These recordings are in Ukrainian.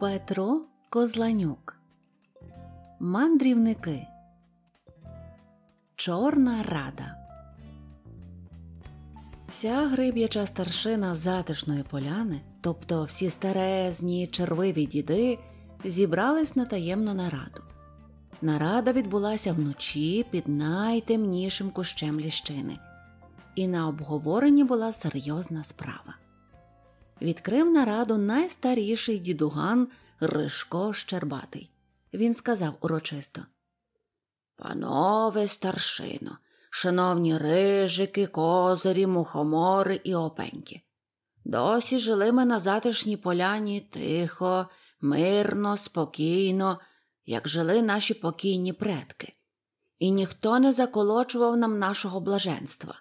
Петро Козланюк. Мандрівники. Чорна рада. Вся гриб'яча старшина затишної поляни, тобто всі старезні, червиві діди, зібрались на таємну нараду. Нарада відбулася вночі під найтемнішим кущем ліщини, і на обговоренні була серйозна справа відкрив нараду найстаріший дідуган Ришко Щербатий. Він сказав урочисто: Панове старшино, шановні рижики, козирі, мухомори і опеньки. Досі жили ми на затишній поляні тихо, мирно, спокійно, як жили наші покійні предки, і ніхто не заколочував нам нашого блаженства.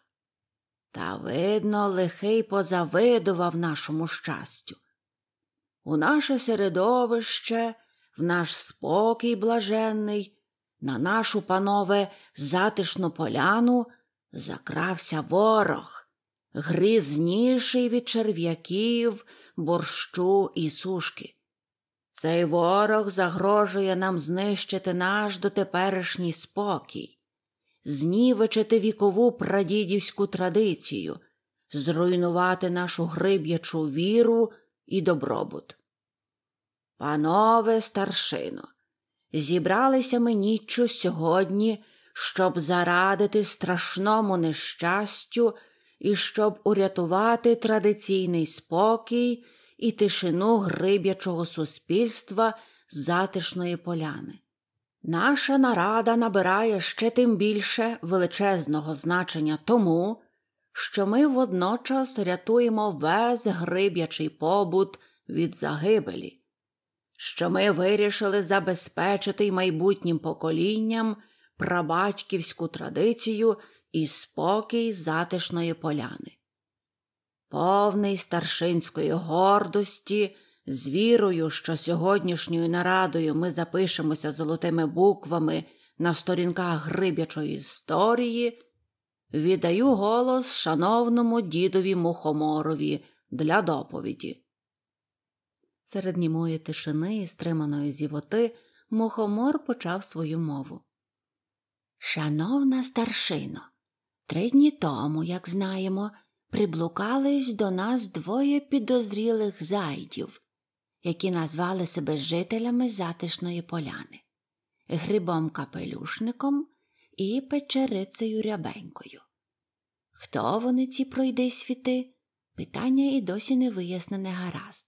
Та, видно, лихий позавидував нашому щастю. У наше середовище, в наш спокій блаженний, на нашу, панове, затишну поляну закрався ворог, грізніший від черв'яків, борщу і сушки. Цей ворог загрожує нам знищити наш дотеперішній спокій знівечити вікову прадідівську традицію, зруйнувати нашу гриб'ячу віру і добробут. Панове старшино, зібралися ми ніччю сьогодні, щоб зарадити страшному нещастю і щоб урятувати традиційний спокій і тишину гриб'ячого суспільства затишної поляни. Наша нарада набирає ще тим більше величезного значення тому, що ми водночас рятуємо весь гриб'ячий побут від загибелі, що ми вирішили забезпечити й майбутнім поколінням прабатьківську традицію і спокій затишної поляни, повний старшинської гордості з вірою, що сьогоднішньою нарадою ми запишемося золотими буквами на сторінках грибячої історії, віддаю голос шановному дідові мухоморові для доповіді. Серед німої тишини і стриманої зівоти мухомор почав свою мову. Шановна старшино, три дні тому, як знаємо, приблукались до нас двоє підозрілих зайдів які назвали себе жителями затишної поляни, грибом капелюшником і печерицею рябенькою. Хто вони ці пройди світи? Питання і досі не вияснене гаразд.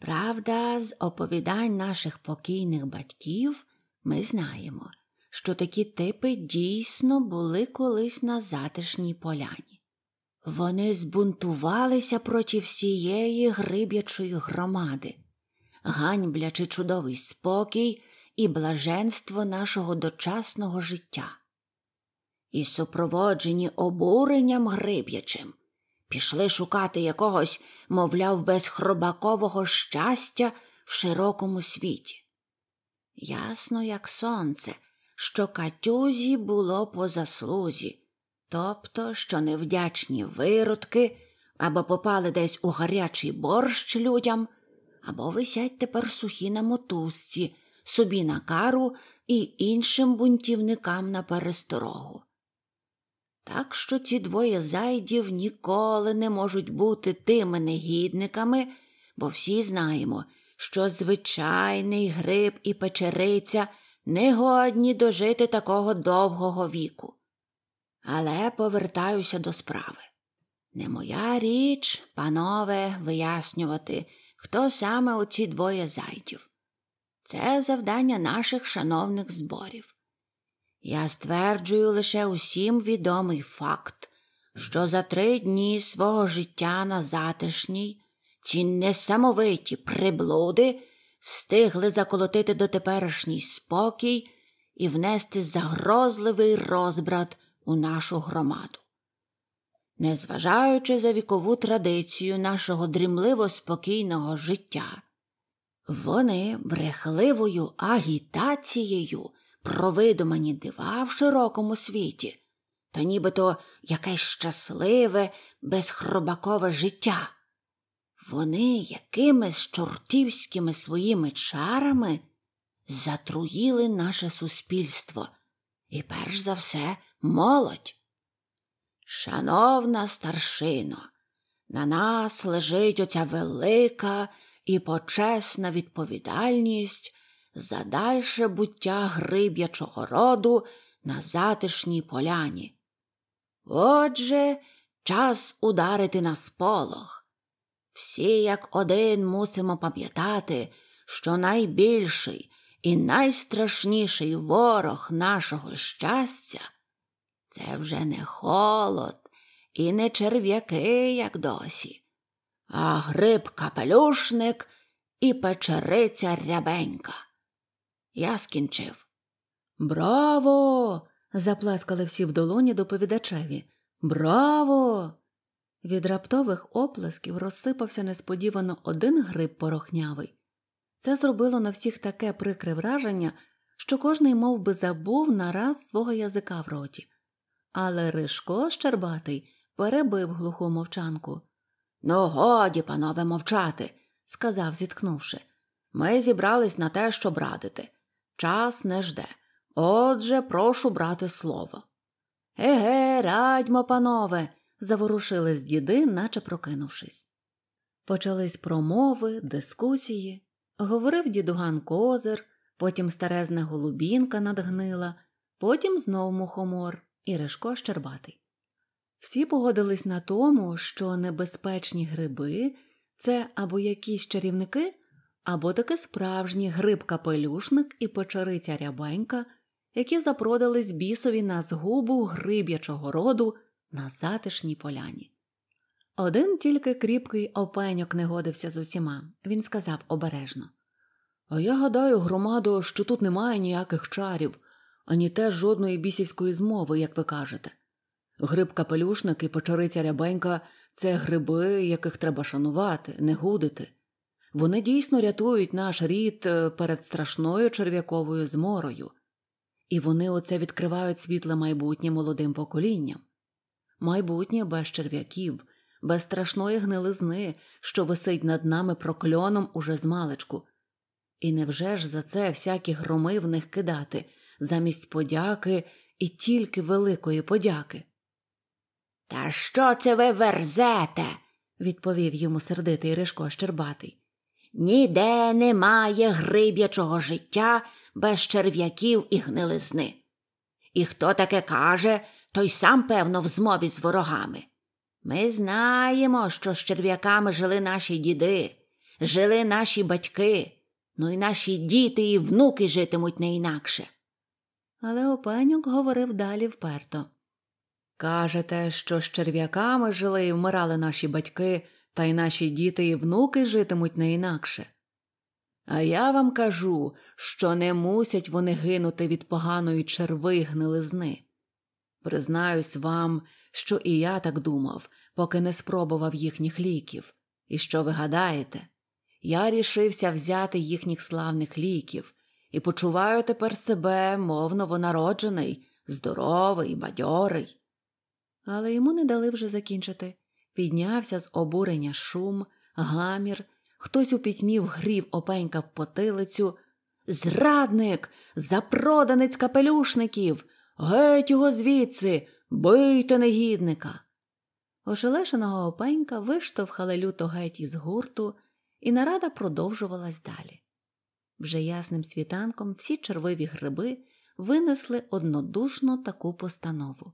Правда, з оповідань наших покійних батьків ми знаємо, що такі типи дійсно були колись на затишній поляні. Вони збунтувалися проти всієї гриб'ячої громади, ганьблячи чудовий спокій і блаженство нашого дочасного життя. І, супроводжені обуренням гриб'ячим, пішли шукати якогось, мовляв, безхробакового щастя в широкому світі. Ясно, як сонце, що катюзі було по заслузі, тобто, що невдячні виродки або попали десь у гарячий борщ людям або висять тепер сухі на мотузці, собі на кару і іншим бунтівникам на пересторогу. Так що ці двоє зайдів ніколи не можуть бути тими негідниками, бо всі знаємо, що звичайний гриб і печериця не годні дожити такого довгого віку. Але повертаюся до справи. Не моя річ, панове, вияснювати, хто саме оці двоє зайдів. Це завдання наших шановних зборів. Я стверджую лише усім відомий факт, що за три дні свого життя на затишній ці несамовиті приблуди встигли заколотити дотеперішній спокій і внести загрозливий розбрат у нашу громаду незважаючи за вікову традицію нашого дрімливо спокійного життя. Вони брехливою агітацією провидумані дива в широкому світі, та нібито якесь щасливе, безхробакове життя. Вони якимись чортівськими своїми чарами затруїли наше суспільство і перш за все молодь. Шановна старшино, на нас лежить оця велика і почесна відповідальність за дальше буття гриб'ячого роду на затишній поляні. Отже, час ударити на сполох. Всі, як один, мусимо пам'ятати, що найбільший і найстрашніший ворог нашого щастя це вже не холод і не черв'яки, як досі, а гриб капелюшник і печериця рябенька. Я скінчив. Браво! запласкали всі в долоні доповідачеві. Браво! Від раптових оплесків розсипався несподівано один гриб порохнявий. Це зробило на всіх таке прикре враження, що кожний мов би, забув нараз свого язика в роті. Але Ришко Щербатий перебив глуху мовчанку. Ну, годі, панове, мовчати, сказав, зітхнувши. Ми зібрались на те, щоб радити. Час не жде. Отже, прошу брати слово. Еге, радьмо, панове, заворушились діди, наче прокинувшись. Почались промови, дискусії. Говорив дідуган козир, потім старезна голубінка надгнила, потім знов мухомор і Ришко Щербатий. Всі погодились на тому, що небезпечні гриби це або якісь чарівники, або таки справжні гриб капелюшник і печериця рябенька, які запродались бісові на згубу гриб'ячого роду на затишній поляні. Один тільки кріпкий опеньок не годився з усіма. Він сказав обережно А я гадаю, громаду, що тут немає ніяких чарів ані теж жодної бісівської змови, як ви кажете. Гриб капелюшник і печериця рябенька це гриби, яких треба шанувати, не гудити. Вони дійсно рятують наш рід е, перед страшною черв'яковою зморою, і вони оце відкривають світле майбутнє молодим поколінням. Майбутнє без черв'яків, без страшної гнилизни, що висить над нами прокльоном уже змалечку. І невже ж за це всякі громи в них кидати? замість подяки і тільки великої подяки. Та що це ви верзете? відповів йому сердитий Ришко Щербатий. Ніде немає гриб'ячого життя без черв'яків і гнилизни. І хто таке каже, той сам, певно, в змові з ворогами. Ми знаємо, що з черв'яками жили наші діди, жили наші батьки, ну і наші діти і внуки житимуть не інакше але опенюк говорив далі вперто. Кажете, що з черв'яками жили і вмирали наші батьки, та й наші діти і внуки житимуть не інакше. А я вам кажу, що не мусять вони гинути від поганої черви гнилизни. Признаюсь вам, що і я так думав, поки не спробував їхніх ліків. І що ви гадаєте? Я рішився взяти їхніх славних ліків, і почуваю тепер себе, мов новонароджений, здоровий, бадьорий. Але йому не дали вже закінчити. Піднявся з обурення шум, гамір, хтось у пітьмі вгрів в потилицю. Зрадник, запроданець капелюшників, геть його звідси, бийте негідника. Ошелешеного опенька виштовхали люто геть із гурту, і нарада продовжувалась далі. Вже ясним світанком всі червиві гриби винесли однодушно таку постанову.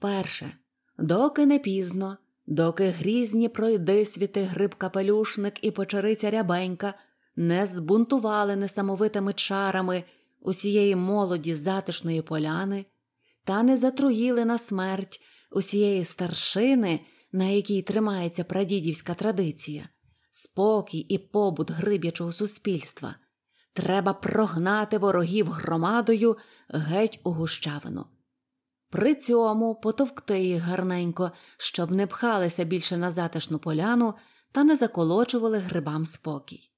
Перше, доки не пізно, доки грізні пройдисвіти гриб капелюшник і почериця рябенька не збунтували несамовитими чарами усієї молоді затишної поляни, та не затруїли на смерть усієї старшини, на якій тримається прадідівська традиція, спокій і побут гриб'ячого суспільства. Треба прогнати ворогів громадою геть у гущавину. При цьому потовкти їх гарненько, щоб не пхалися більше на затишну поляну та не заколочували грибам спокій.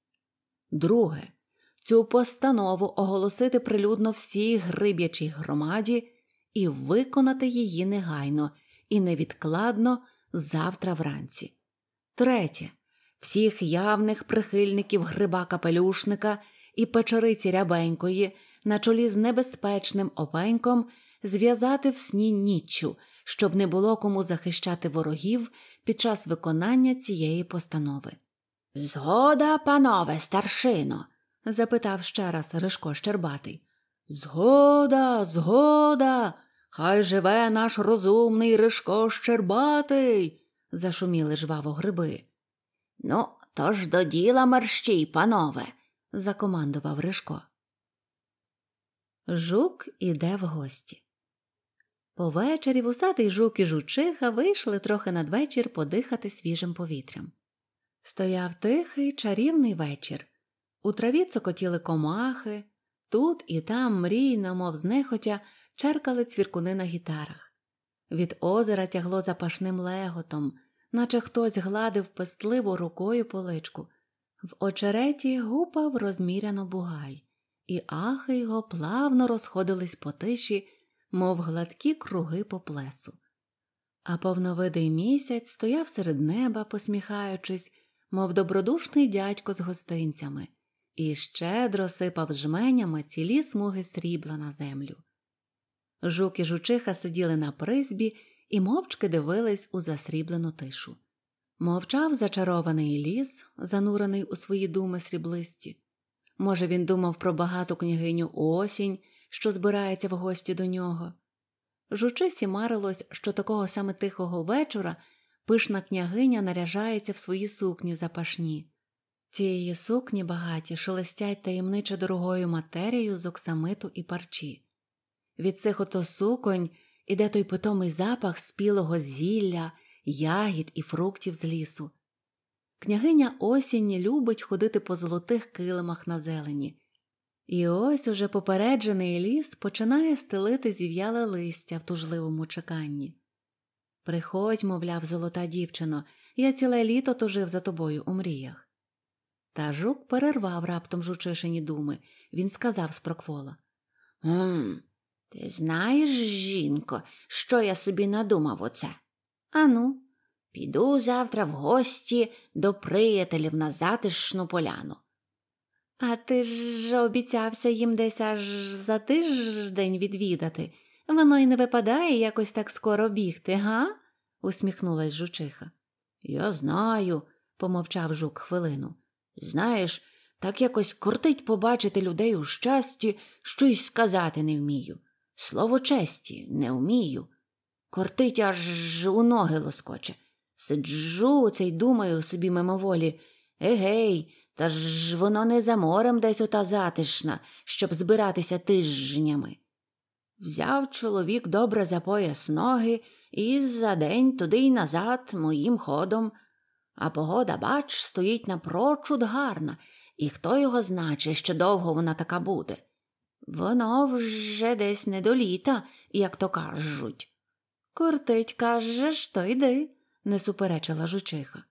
Друге, цю постанову оголосити прилюдно всій гриб'ячій громаді і виконати її негайно і невідкладно завтра вранці. Третє. Всіх явних прихильників гриба капелюшника – і печериці рябенької на чолі з небезпечним опеньком зв'язати в сні ніччю, щоб не було кому захищати ворогів під час виконання цієї постанови. Згода, панове, старшино? запитав ще раз Ришко Щербатий. Згода, згода, хай живе наш розумний Ришко Щербатий, зашуміли жваво гриби. Ну, тож до діла мерщій, панове, закомандував Ришко. Жук іде в гості. Повечері вусатий жук і жучиха вийшли трохи надвечір подихати свіжим повітрям. Стояв тихий чарівний вечір. У траві цокотіли комахи, тут і там мрійно, мов знехотя, черкали цвіркуни на гітарах. Від озера тягло запашним леготом, наче хтось гладив пестливо рукою поличку, в очереті гупав розміряно бугай, і ахи його плавно розходились по тиші, мов гладкі круги по плесу. А повновидий місяць стояв серед неба, посміхаючись, мов добродушний дядько з гостинцями, і щедро сипав жменями цілі смуги срібла на землю. Жук і жучиха сиділи на призбі і мовчки дивились у засріблену тишу. Мовчав зачарований ліс, занурений у свої думи сріблисті. Може, він думав про багату княгиню осінь, що збирається в гості до нього. Жучи марилось, що такого саме тихого вечора пишна княгиня наряжається в свої сукні запашні. Цієї сукні багаті шелестять таємниче дорогою матерією з оксамиту і парчі. Від цих ото суконь іде той питомий запах спілого зілля ягід і фруктів з лісу. Княгиня осінь любить ходити по золотих килимах на зелені. І ось уже попереджений ліс починає стелити зів'яле листя в тужливому чеканні. Приходь, мовляв, золота дівчино, я ціле літо тужив за тобою у мріях. Та жук перервав раптом жучишині думи. Він сказав з проквола Ти знаєш, жінко, що я собі надумав оце? Ану, піду завтра в гості до приятелів на затишну поляну. А ти ж обіцявся їм десь аж за тиждень відвідати. Воно й не випадає якось так скоро бігти, га? усміхнулась жучиха. Я знаю, помовчав жук хвилину. Знаєш, так якось кортить побачити людей у щасті, що й сказати не вмію. Слово честі не вмію. Кортить аж у ноги лоскоче. Сиджу оце й думаю собі мимоволі. Егей, та ж воно не за морем десь ота затишна, щоб збиратися тижнями. Взяв чоловік добре за пояс ноги і за день туди й назад моїм ходом. А погода, бач, стоїть напрочуд гарна, і хто його значить, що довго вона така буде. Воно вже десь не до літа, як то кажуть. Кортить, кажеш, то йди, не суперечила жучиха.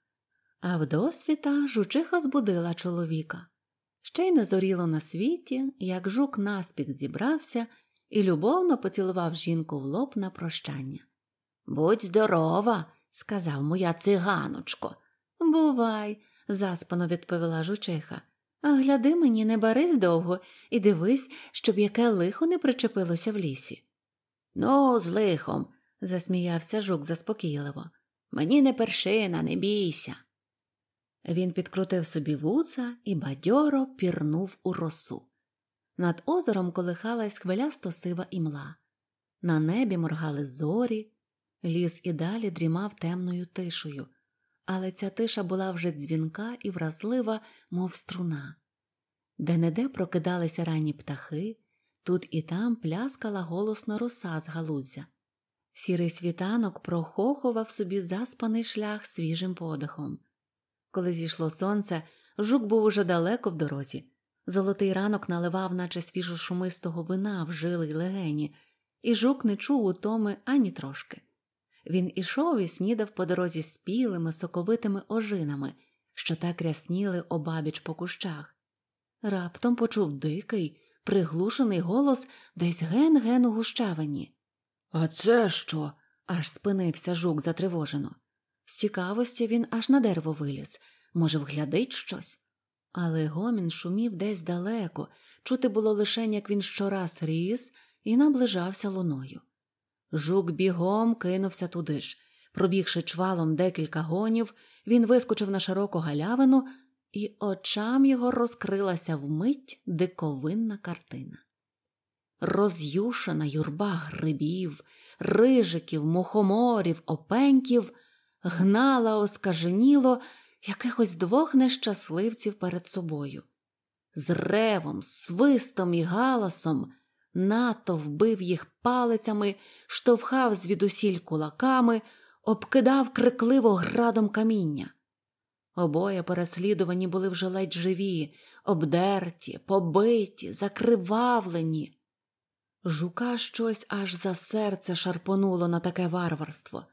А в досвіта жучиха збудила чоловіка. Ще й не зоріло на світі, як жук наспіх зібрався і любовно поцілував жінку в лоб на прощання. Будь здорова, сказав моя циганочко. Бувай, заспано відповіла жучиха. Гляди мені, не барись довго і дивись, щоб яке лихо не причепилося в лісі. Ну, з лихом, засміявся жук заспокійливо. Мені не першина, не бійся. Він підкрутив собі вуса і бадьоро пірнув у росу. Над озером колихалась хвилясто сива імла. На небі моргали зорі, ліс і далі дрімав темною тишею, але ця тиша була вже дзвінка і вразлива, мов струна. Де не де прокидалися ранні птахи, тут і там пляскала голосно роса з галузя. Сірий світанок прохохував собі заспаний шлях свіжим подихом. Коли зійшло сонце, жук був уже далеко в дорозі. Золотий ранок наливав, наче свіжо шумистого вина в жили й легені, і жук не чув утоми ані трошки. Він ішов і снідав по дорозі спілими, соковитими ожинами, що так рясніли обабіч по кущах. Раптом почув дикий, приглушений голос десь ген-ген у гущавині. А це що? аж спинився жук затривожено. З цікавості він аж на дерево виліз, може, вглядить щось. Але гомін шумів десь далеко, чути було лише, як він щораз ріс і наближався луною. Жук бігом кинувся туди ж. Пробігши чвалом декілька гонів, він вискочив на широку галявину, і очам його розкрилася вмить диковинна картина роз'юшена юрба грибів, рижиків, мухоморів, опеньків гнала оскаженіло якихось двох нещасливців перед собою. З ревом, свистом і галасом нато вбив їх палицями, штовхав звідусіль кулаками, обкидав крикливо градом каміння. Обоє переслідувані були вже ледь живі, обдерті, побиті, закривавлені, Жука щось аж за серце шарпонуло на таке варварство.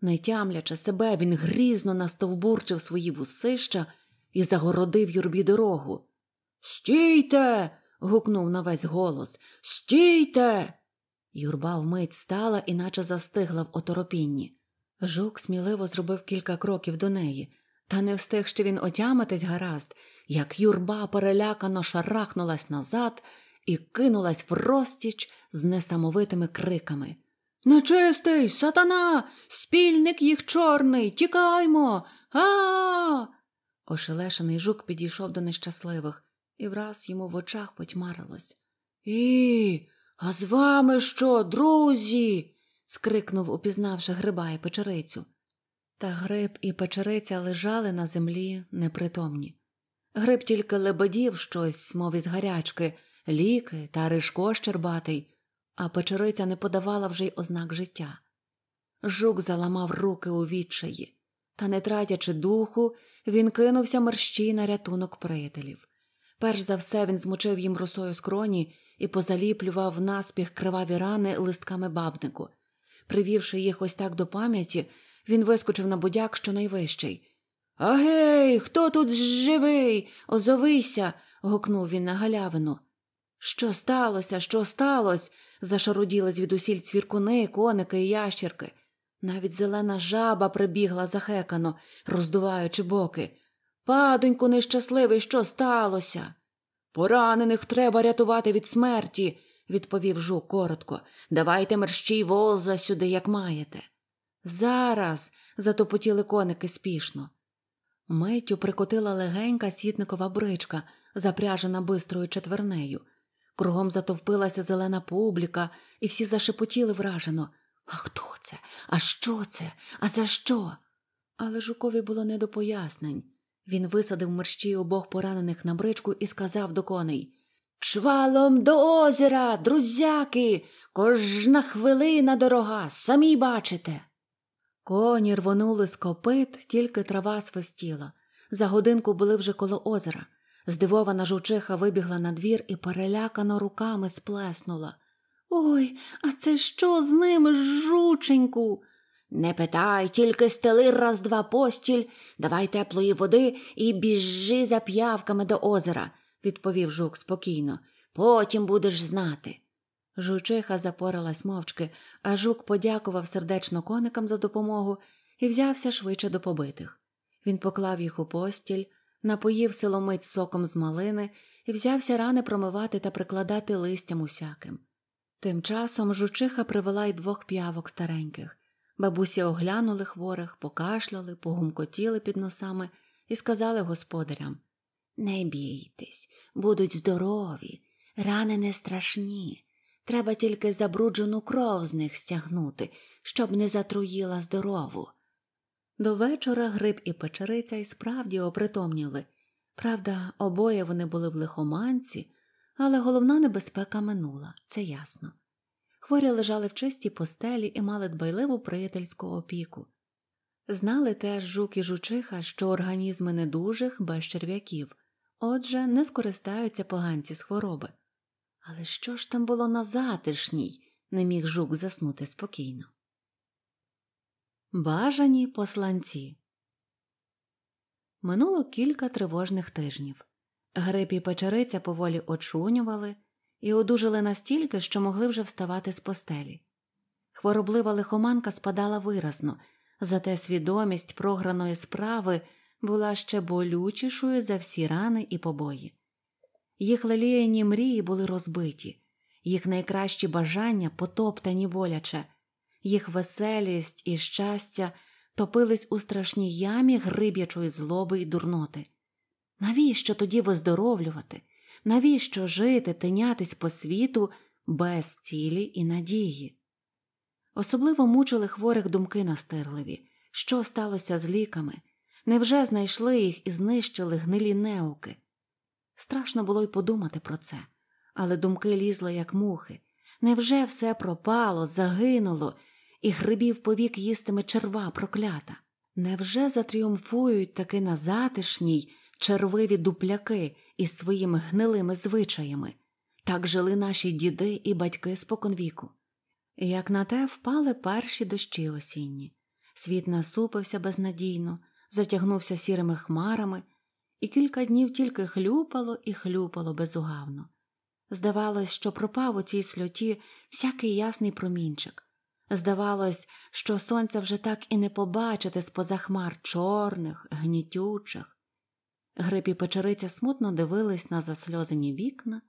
Не тямлячи себе, він грізно настовбурчив свої вусища і загородив юрбі дорогу. Стійте. гукнув на весь голос. Стійте. Юрба вмить стала і наче застигла в оторопінні. Жук сміливо зробив кілька кроків до неї, та не встиг ще він отямитись гаразд, як юрба перелякано шарахнулась назад і кинулась врозтіч з несамовитими криками. Нечистий, сатана, спільник їх чорний, тікаймо. А. -а Ошелешений жук підійшов до нещасливих, і враз йому в очах потьмарилось. І, а з вами що, друзі? скрикнув, упізнавши гриба і печерицю. Та гриб і печериця лежали на землі непритомні. Гриб тільки лебедів щось, мов із гарячки, ліки та Ришко Щербатий, а печериця не подавала вже й ознак життя. Жук заламав руки у відчаї, та, не тратячи духу, він кинувся мерщій на рятунок приятелів. Перш за все він змочив їм росою скроні і позаліплював наспіх криваві рани листками бабнику. Привівши їх ось так до пам'яті, він вискочив на будяк щонайвищий. Агей, хто тут живий? Озовися. гукнув він на галявину. Що сталося, що сталося? зашаруділась відусіль цвіркуни, коники і ящерки. Навіть зелена жаба прибігла захекано, роздуваючи боки. Падоньку, нещасливий, що сталося? Поранених треба рятувати від смерті, відповів жук коротко. Давайте мерщій воза сюди, як маєте. Зараз. затопотіли коники спішно. Миттю прикотила легенька сітникова бричка, запряжена бистрою четвернею. Кругом затовпилася зелена публіка, і всі зашепотіли вражено. А хто це? А що це? А за що? Але Жукові було не до пояснень. Він висадив мерщі обох поранених на бричку і сказав до коней Чвалом до озера, друзяки, кожна хвилина дорога, самі бачите. Коні рвонули з копит, тільки трава свистіла. За годинку були вже коло озера. Здивована жучиха вибігла на двір і перелякано руками сплеснула. Ой, а це що з ними, жученьку? Не питай, тільки стели раз два постіль, давай теплої води і біжи за п'явками до озера, відповів жук спокійно. Потім будеш знати. Жучиха запоралась мовчки, а жук подякував сердечно коникам за допомогу і взявся швидше до побитих. Він поклав їх у постіль, напоїв силомить соком з малини і взявся рани промивати та прикладати листям усяким. Тим часом жучиха привела й двох п'явок стареньких. Бабусі оглянули хворих, покашляли, погумкотіли під носами і сказали господарям Не бійтесь, будуть здорові, рани не страшні. Треба тільки забруджену кров з них стягнути, щоб не затруїла здорову. До вечора гриб і печериця й справді опритомніли. Правда, обоє вони були в лихоманці, але головна небезпека минула, це ясно. Хворі лежали в чистій постелі і мали дбайливу приятельську опіку. Знали теж жук і жучиха, що організми недужих без черв'яків, отже, не скористаються поганці з хвороби. Але що ж там було на затишній, не міг жук заснути спокійно. Бажані посланці. Минуло кілька тривожних тижнів. Гриб і печериця поволі очунювали і одужали настільки, що могли вже вставати з постелі. Хвороблива лихоманка спадала виразно, зате свідомість програної справи була ще болючішою за всі рани і побої. Їх лелієні мрії були розбиті, їх найкращі бажання потоптані боляче їх веселість і щастя топились у страшній ямі гриб'ячої злоби й дурноти. Навіщо тоді виздоровлювати? Навіщо жити, тинятись по світу без цілі і надії? Особливо мучили хворих думки настирливі, що сталося з ліками, невже знайшли їх і знищили гнилі неуки? Страшно було й подумати про це, але думки лізли, як мухи. Невже все пропало, загинуло, і грибів повік їстиме черва проклята. Невже затріумфують таки на затишній червиві дупляки із своїми гнилими звичаями? Так жили наші діди і батьки споконвіку. Як на те впали перші дощі осінні, світ насупився безнадійно, затягнувся сірими хмарами, і кілька днів тільки хлюпало і хлюпало безугавно. Здавалось, що пропав у цій сльоті всякий ясний промінчик. Здавалось, що сонця вже так і не побачити з поза хмар чорних, гнітючих. Гриб і печериця смутно дивились на засльозані вікна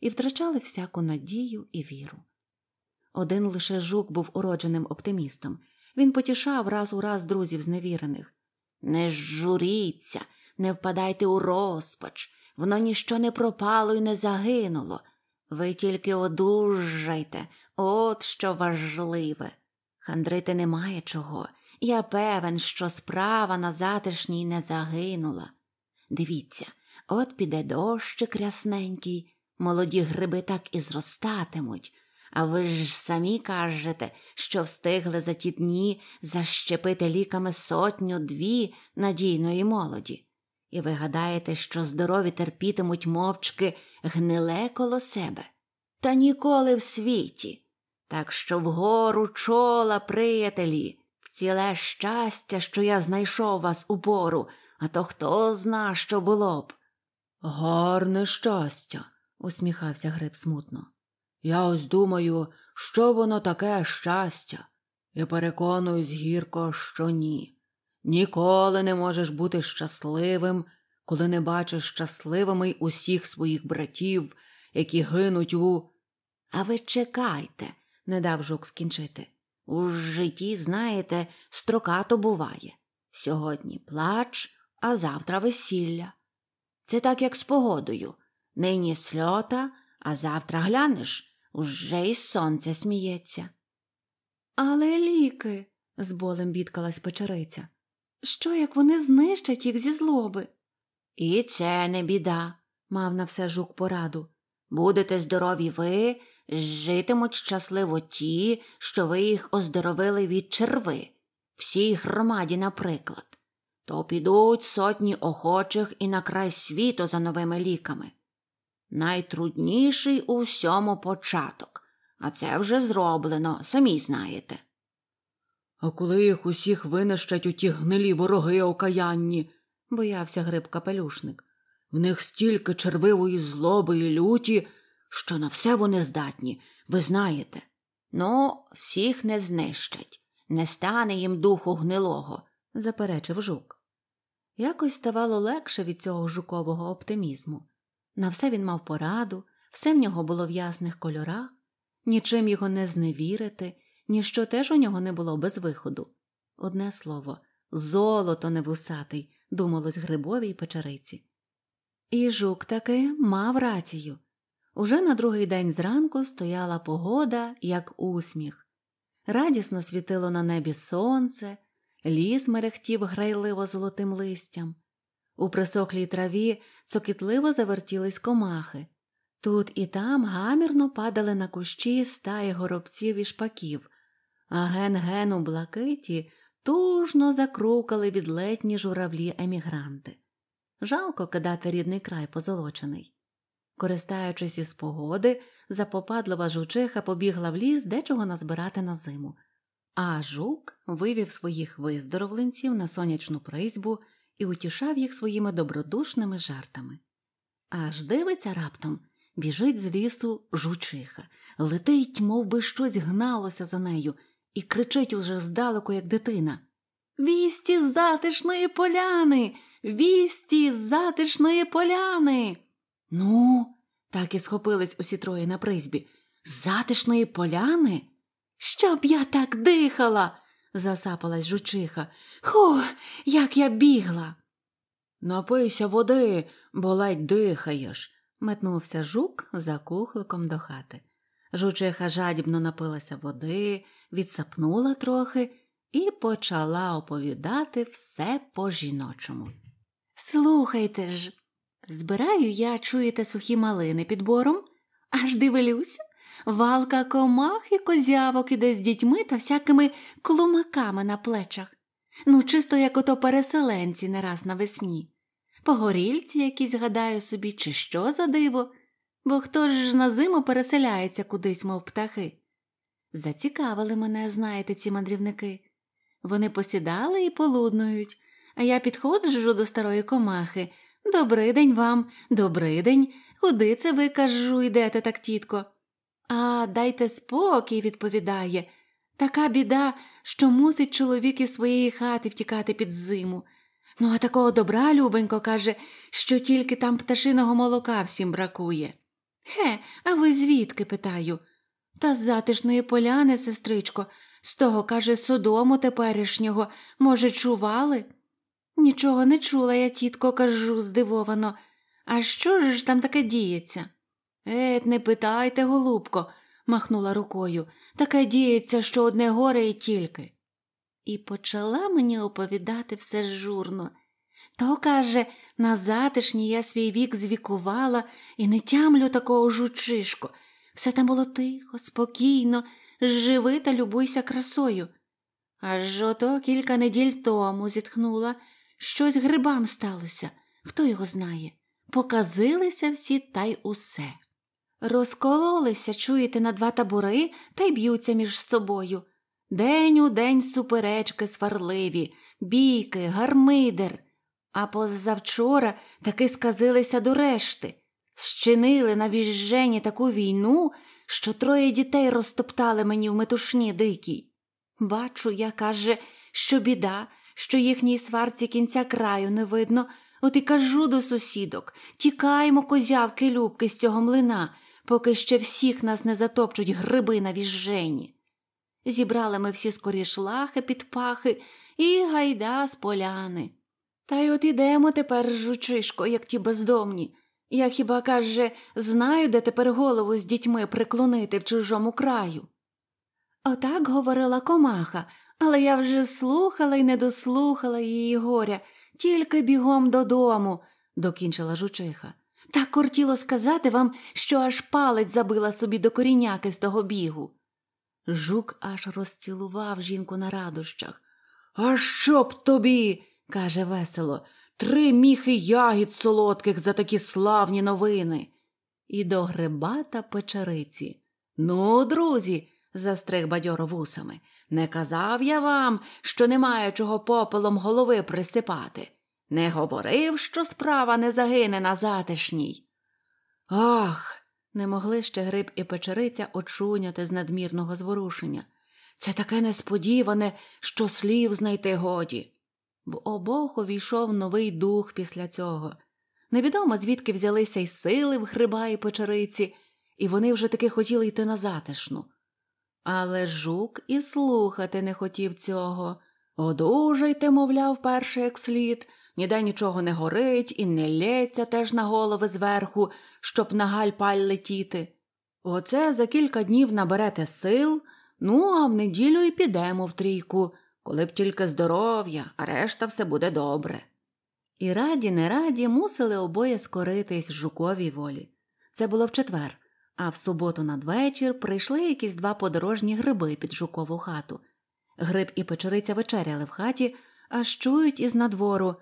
і втрачали всяку надію і віру. Один лише жук був уродженим оптимістом. Він потішав раз у раз друзів зневірених Не журіться, не впадайте у розпач, воно ніщо не пропало і не загинуло. Ви тільки одужайте, От що важливе. Хандрити немає чого. Я певен, що справа на затишній не загинула. Дивіться, от піде дощик рясненький, молоді гриби так і зростатимуть, а ви ж самі кажете, що встигли за ті дні защепити ліками сотню дві надійної молоді. І ви гадаєте, що здорові терпітимуть мовчки гниле коло себе. Та ніколи в світі. Так що вгору чола, приятелі, ціле щастя, що я знайшов вас у бору, а то хто зна, що було б. Гарне щастя, усміхався Гриб смутно. Я ось думаю, що воно таке щастя, я переконуюсь гірко, що ні. Ніколи не можеш бути щасливим, коли не бачиш щасливими усіх своїх братів, які гинуть у. А ви чекайте, не дав жук скінчити. У житті, знаєте, строкато буває. Сьогодні плач, а завтра весілля. Це так, як з погодою. Нині сльота, а завтра глянеш, уже й сонце сміється. Але ліки, з болем бідкалась печериця. Що як вони знищать їх зі злоби? І це не біда, мав на все жук пораду. Будете здорові ви, Житимуть щасливо ті, що ви їх оздоровили від черви, всій громаді, наприклад, то підуть сотні охочих і на край світу за новими ліками. Найтрудніший у всьому початок, а це вже зроблено, самі знаєте. А коли їх усіх винищать у ті гнилі вороги окаянні, боявся гриб капелюшник. В них стільки червивої злоби і люті що на все вони здатні, ви знаєте. Ну, всіх не знищать, не стане їм духу гнилого, заперечив жук. Якось ставало легше від цього жукового оптимізму. На все він мав пораду, все в нього було в ясних кольорах, нічим його не зневірити, ніщо теж у нього не було без виходу. Одне слово, золото невусатий, думалось Грибовій печериці. І жук таки мав рацію. Уже на другий день зранку стояла погода, як усміх. Радісно світило на небі сонце, ліс мерехтів грайливо золотим листям. У присохлій траві цокітливо завертілись комахи. Тут і там гамірно падали на кущі стаї горобців і шпаків, а ген ген у блакиті тужно закрукали відлетні журавлі емігранти. Жалко кидати рідний край позолочений. Користаючись із погоди, запопадлива жучиха побігла в ліс дечого назбирати на зиму. А жук вивів своїх виздоровленців на сонячну призьбу і утішав їх своїми добродушними жартами. Аж дивиться раптом біжить з лісу жучиха, летить, мов би щось гналося за нею, і кричить уже здалеку, як дитина Вісті з затишної поляни, вісті з затишної поляни. Ну, так і схопились усі троє на призбі. З затишної поляни? Щоб я так дихала, засапалась жучиха. Ху, як я бігла. Напийся води, бо ледь дихаєш, метнувся жук за кухликом до хати. Жучиха жадібно напилася води, відсапнула трохи і почала оповідати все по жіночому. Слухайте ж, Збираю я, чуєте, сухі малини під бором, аж дивлюся. Валка комах і козявок іде з дітьми та всякими клумаками на плечах. Ну, чисто як ото переселенці не раз навесні. Погорільці якісь гадаю собі, чи що за диво, бо хто ж на зиму переселяється кудись, мов птахи. Зацікавили мене, знаєте, ці мандрівники. Вони посідали і полуднують, а я підходжу до старої комахи. Добрий день вам, добрий день. Куди це ви, кажу, йдете так, тітко? А дайте спокій, відповідає. Така біда, що мусить чоловік із своєї хати втікати під зиму. Ну, а такого добра, Любенько, каже, що тільки там пташиного молока всім бракує. Хе, а ви звідки? питаю. Та з затишної поляни, сестричко, з того, каже, содому теперішнього, може, чували? Нічого не чула я, тітко, кажу, здивовано. А що ж там таке діється? Ет, не питайте, голубко, махнула рукою. Таке діється, що одне горе і тільки. І почала мені оповідати все журно. То, каже, на затишній я свій вік звікувала і не тямлю такого жучишко. Все там було тихо, спокійно, живи та любуйся красою. Аж ото кілька неділь тому зітхнула. Щось грибам сталося, хто його знає. Показилися всі та й усе. Розкололися, чуєте, на два табори та й б'ються між собою. День у день суперечки сварливі, бійки, гармидер. А позавчора таки сказилися до решти, щинили на віжжені таку війну, що троє дітей розтоптали мені в метушні дикій. Бачу, я каже, що біда, що їхній сварці кінця краю не видно, от і кажу до сусідок тікаємо козявки любки з цього млина, поки ще всіх нас не затопчуть гриби на віжжені. Зібрали ми всі скорі шлахи під пахи і гайда з поляни. Та й от ідемо тепер, жучишко, як ті бездомні. Я хіба, каже, знаю, де тепер голову з дітьми приклонити в чужому краю. Отак говорила комаха, але я вже слухала і не дослухала її горя, тільки бігом додому, докінчила жучиха. Так кортіло сказати вам, що аж палець забила собі до коріняки з того бігу. Жук аж розцілував жінку на радощах. А що б тобі? каже весело, три міхи ягід солодких за такі славні новини. І до гриба та печериці. Ну, друзі, застриг бадьоро вусами. Не казав я вам, що немає чого попелом голови присипати, не говорив, що справа не загине на затишній. Ох, не могли ще гриб і печериця очуняти з надмірного зворушення. Це таке несподіване, що слів знайти годі. В обох увійшов новий дух після цього. Невідомо звідки взялися й сили в гриба і печериці, і вони вже таки хотіли йти на затишну. Але жук і слухати не хотів цього. Одужайте, мовляв, перший як слід, ніде нічого не горить і не лється теж на голови зверху, щоб на гальпаль летіти. Оце за кілька днів наберете сил, ну а в неділю і підемо в трійку, коли б тільки здоров'я, а решта все буде добре. І раді не раді мусили обоє скоритись жуковій волі. Це було в четвер. А в суботу надвечір прийшли якісь два подорожні гриби під жукову хату. Гриб і печериця вечеряли в хаті, аж чують із надвору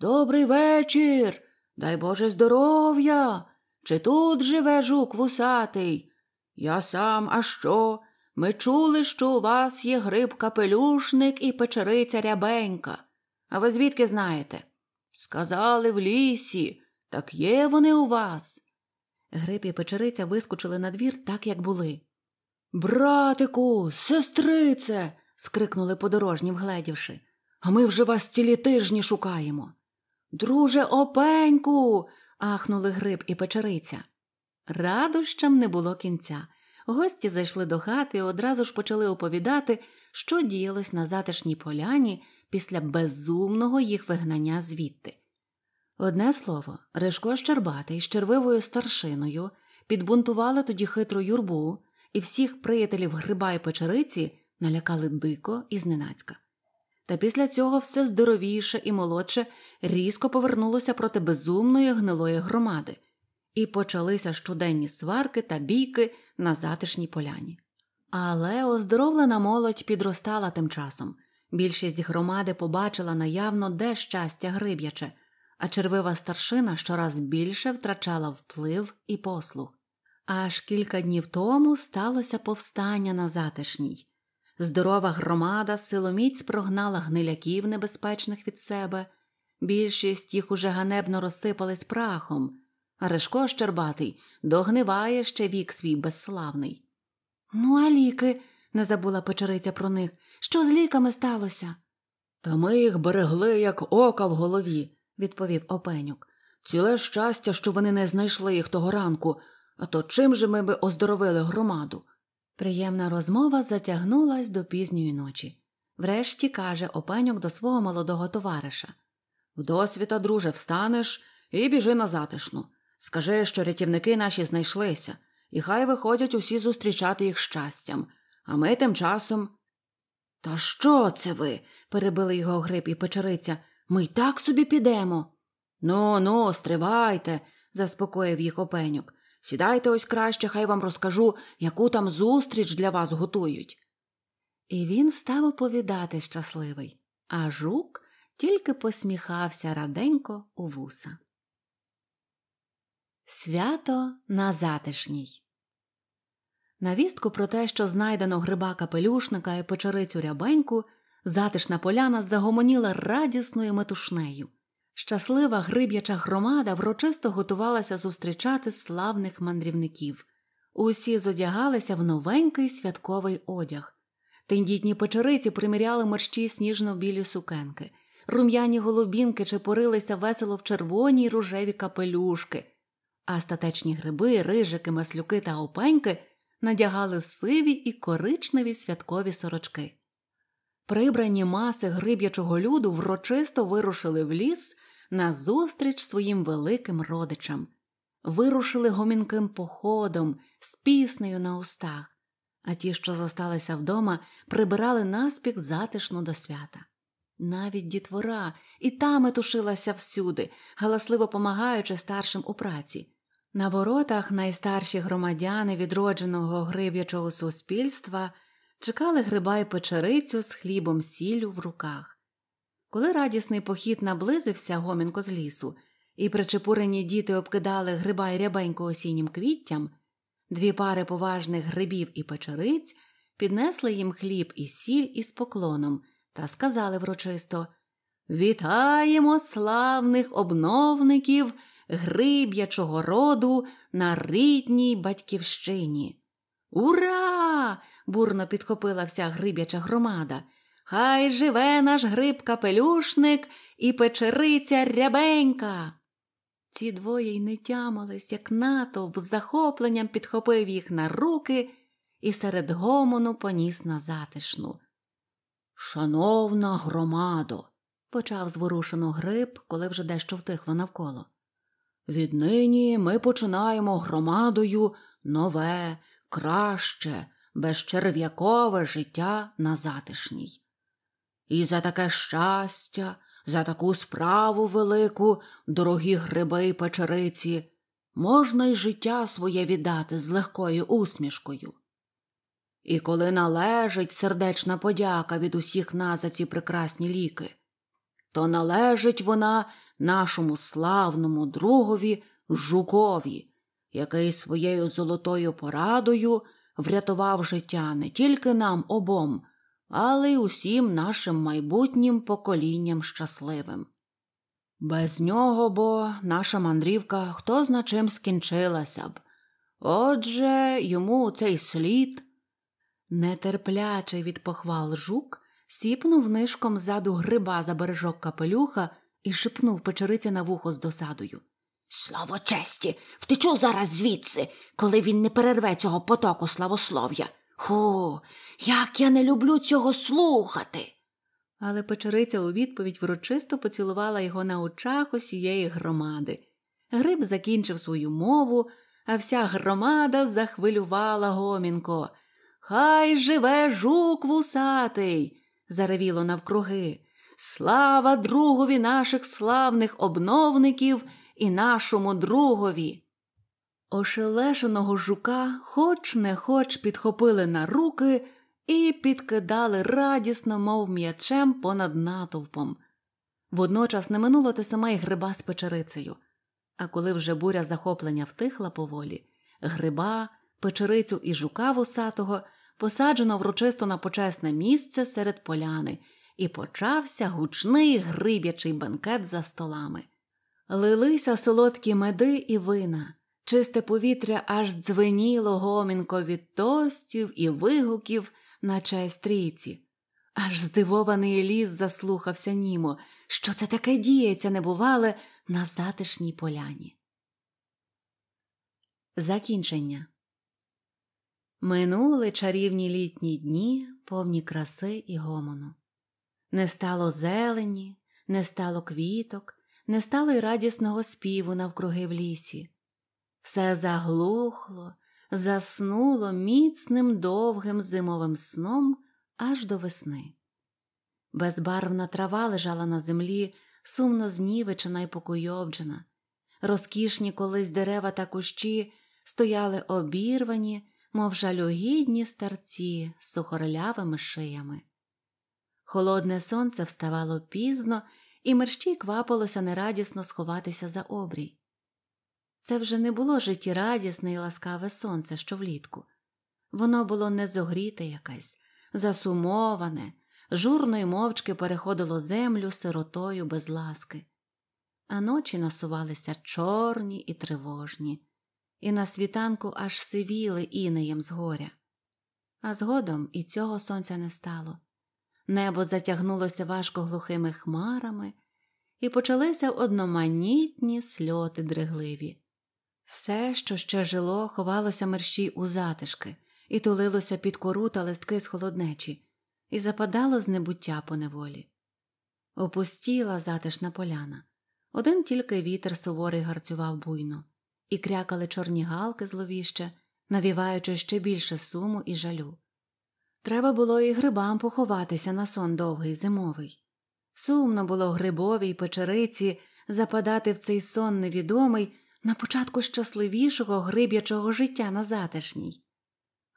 Добрий вечір. Дай Боже здоров'я. Чи тут живе жук вусатий? Я сам, а що? Ми чули, що у вас є гриб капелюшник і печериця рябенька. А ви звідки знаєте? Сказали в лісі, так є вони у вас. Гриб і печериця вискочили на двір так, як були. Братику, сестрице. скрикнули подорожні, вгледівши. А ми вже вас цілі тижні шукаємо. Друже опеньку. ахнули гриб і печериця. Радощам не було кінця. Гості зайшли до хати і одразу ж почали оповідати, що діялось на затишній поляні після безумного їх вигнання звідти. Одне слово, Ришко Щербатий з червивою старшиною підбунтували тоді хитру юрбу, і всіх приятелів гриба й печериці налякали дико і зненацька. Та після цього все здоровіше і молодше різко повернулося проти безумної гнилої громади, і почалися щоденні сварки та бійки на затишній поляні. Але оздоровлена молодь підростала тим часом. Більшість громади побачила наявно, де щастя гриб'яче а червива старшина щораз більше втрачала вплив і послуг. Аж кілька днів тому сталося повстання на затишній. Здорова громада силоміць прогнала гниляків небезпечних від себе, більшість їх уже ганебно розсипались прахом, а Решко Щербатий догниває ще вік свій безславний. Ну, а ліки, не забула печериця про них, що з ліками сталося? Та ми їх берегли, як ока в голові, відповів Опенюк. Ціле щастя, що вони не знайшли їх того ранку, а то чим же ми би оздоровили громаду? Приємна розмова затягнулась до пізньої ночі. Врешті каже Опенюк до свого молодого товариша Вдосвіта, друже, встанеш і біжи на затишну. Скажи, що рятівники наші знайшлися, і хай виходять усі зустрічати їх щастям, а ми тим часом. Та що це ви? перебили його гриб і печериця. Ми й так собі підемо. Ну, ну, стривайте, заспокоїв їх опенюк. Сідайте ось краще, хай вам розкажу, яку там зустріч для вас готують. І він став оповідати щасливий, а жук тільки посміхався раденько у вуса. Свято на затишній. Навістку про те, що знайдено гриба капелюшника і печерицю рябеньку, Затишна поляна загомоніла радісною метушнею. Щаслива гриб'яча громада врочисто готувалася зустрічати славних мандрівників. Усі зодягалися в новенький святковий одяг. Тендітні печериці приміряли мерщі сніжно-білі сукенки, рум'яні голубінки чепурилися весело в червоні й рожеві капелюшки, а статечні гриби, рижики, маслюки та опеньки надягали сиві і коричневі святкові сорочки прибрані маси гриб'ячого люду врочисто вирушили в ліс назустріч своїм великим родичам, вирушили гомінким походом з піснею на устах, а ті, що зосталися вдома, прибирали наспіх затишно до свята. Навіть дітвора і та метушилася всюди, галасливо помагаючи старшим у праці. На воротах найстарші громадяни відродженого гриб'ячого суспільства чекали гриба і печерицю з хлібом сіллю в руках. Коли радісний похід наблизився гомінко з лісу, і причепурені діти обкидали гриба й рябенько осіннім квіттям, дві пари поважних грибів і печериць піднесли їм хліб і сіль із поклоном та сказали врочисто Вітаємо славних обновників гриб'ячого роду на рідній батьківщині. Ура! бурно підхопила вся гриб'яча громада. Хай живе наш гриб капелюшник і печериця рябенька. Ці двоє й не тямились, як натовп з захопленням підхопив їх на руки і серед гомону поніс на затишну. Шановна громадо, почав зворушено гриб, коли вже дещо втихло навколо. Віднині ми починаємо громадою нове, краще, безчерв'якове життя на затишній. І за таке щастя, за таку справу велику, дорогі гриби й печериці, можна й життя своє віддати з легкою усмішкою. І коли належить сердечна подяка від усіх нас за ці прекрасні ліки, то належить вона нашому славному другові Жукові, який своєю золотою порадою врятував життя не тільки нам обом, але й усім нашим майбутнім поколінням щасливим. Без нього бо наша мандрівка хто зна чим скінчилася б. Отже, йому цей слід. Нетерплячий від похвал жук сіпнув нишком ззаду гриба за бережок капелюха і шепнув печериця на вухо з досадою. Слава честі, втечу зараз звідси, коли він не перерве цього потоку славослов'я. Ху, як я не люблю цього слухати. Але печериця у відповідь врочисто поцілувала його на очах усієї громади. Гриб закінчив свою мову, а вся громада захвилювала гомінко. Хай живе жук вусатий, заревіло навкруги. Слава другові наших славних обновників і нашому другові. Ошелешеного жука хоч не хоч підхопили на руки і підкидали радісно, мов м'ячем понад натовпом. Водночас не минуло те саме й гриба з печерицею. А коли вже буря захоплення втихла поволі, гриба, печерицю і жука вусатого посаджено врочисто на почесне місце серед поляни, і почався гучний грибячий бенкет за столами. Лилися солодкі меди і вина, чисте повітря аж дзвеніло гомінко від тостів і вигуків на чайстрійці. Аж здивований ліс заслухався німо, що це таке діється небувале на затишній поляні. Закінчення Минули чарівні літні дні, повні краси і гомону. Не стало зелені, не стало квіток не стало й радісного співу навкруги в лісі. Все заглухло, заснуло міцним довгим зимовим сном аж до весни. Безбарвна трава лежала на землі, сумно знівечена й покуйовджена. Розкішні колись дерева та кущі стояли обірвані, мов жалюгідні старці з сухорлявими шиями. Холодне сонце вставало пізно і мерщій квапилося нерадісно сховатися за обрій. Це вже не було життєрадісне і ласкаве сонце, що влітку. Воно було незогріте якесь, засумоване, журно й мовчки переходило землю сиротою без ласки, а ночі насувалися чорні і тривожні, і на світанку аж сивіли інеєм згоря. А згодом і цього сонця не стало. Небо затягнулося важко глухими хмарами, і почалися одноманітні сльоти дригливі. Все, що ще жило, ховалося мерщій у затишки, і тулилося під кору та листки з холоднечі, і западало з небуття по неволі. Опустіла затишна поляна. Один тільки вітер суворий гарцював буйно, і крякали чорні галки з навіваючи ще більше суму і жалю. Треба було і грибам поховатися на сон довгий зимовий. Сумно було грибовій печериці западати в цей сон невідомий на початку щасливішого гриб'ячого життя на затишній.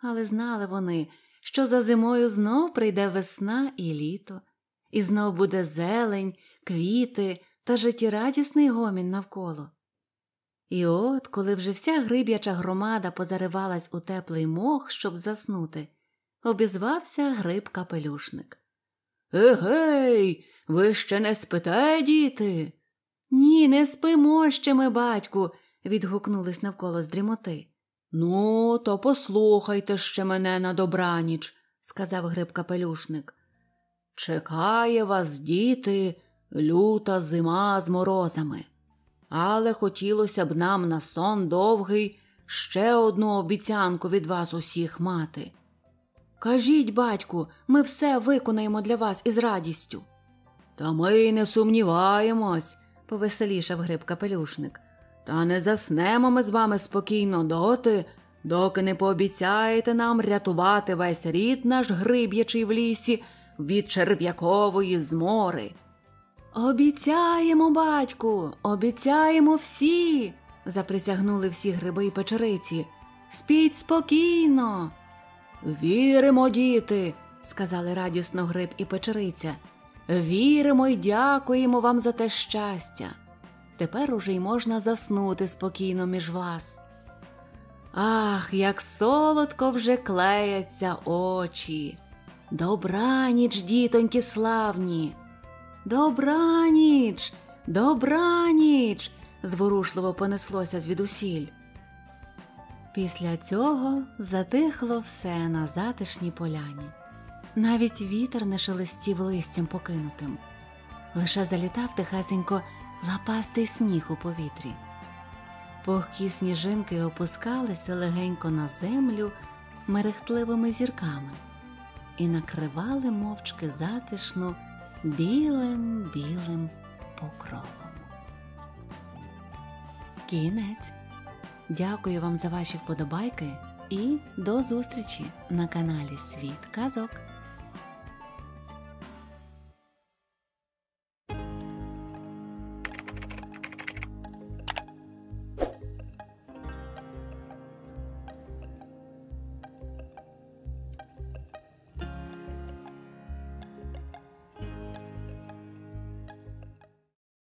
Але знали вони, що за зимою знов прийде весна і літо, і знов буде зелень, квіти та життєрадісний гомін навколо. І от, коли вже вся гриб'яча громада позаривалась у теплий мох, щоб заснути, обізвався гриб капелюшник. Егей, ви ще не спите, діти? Ні, не спимо ще ми, батьку, відгукнулись навколо з дрімоти. Ну, то послухайте ще мене на добраніч, сказав гриб капелюшник. Чекає вас, діти, люта зима з морозами. Але хотілося б нам на сон довгий ще одну обіцянку від вас усіх мати. Кажіть, батьку, ми все виконаємо для вас із радістю. Та ми не сумніваємось, повеселішав гриб капелюшник. Та не заснемо ми з вами спокійно доти, доки не пообіцяєте нам рятувати весь рід наш гриб'ячий в лісі від черв'якової змори. Обіцяємо, батьку, обіцяємо всі, заприсягнули всі гриби й печериці. Спіть спокійно. Віримо, діти, сказали радісно Гриб і печериця. Віримо й дякуємо вам за те щастя. Тепер уже й можна заснути спокійно між вас. Ах, як солодко вже клеяться очі. Добраніч, дітоньки славні. Добраніч, добраніч, зворушливо понеслося звідусіль. Після цього затихло все на затишній поляні. Навіть вітер не шелестів листям покинутим, лише залітав тихасенько лапастий сніг у повітрі. Пухкі сніжинки опускалися легенько на землю мерехтливими зірками і накривали мовчки затишно білим білим покровом. Кінець. Дякую вам за ваші вподобайки і до зустрічі на каналі Світ Казок.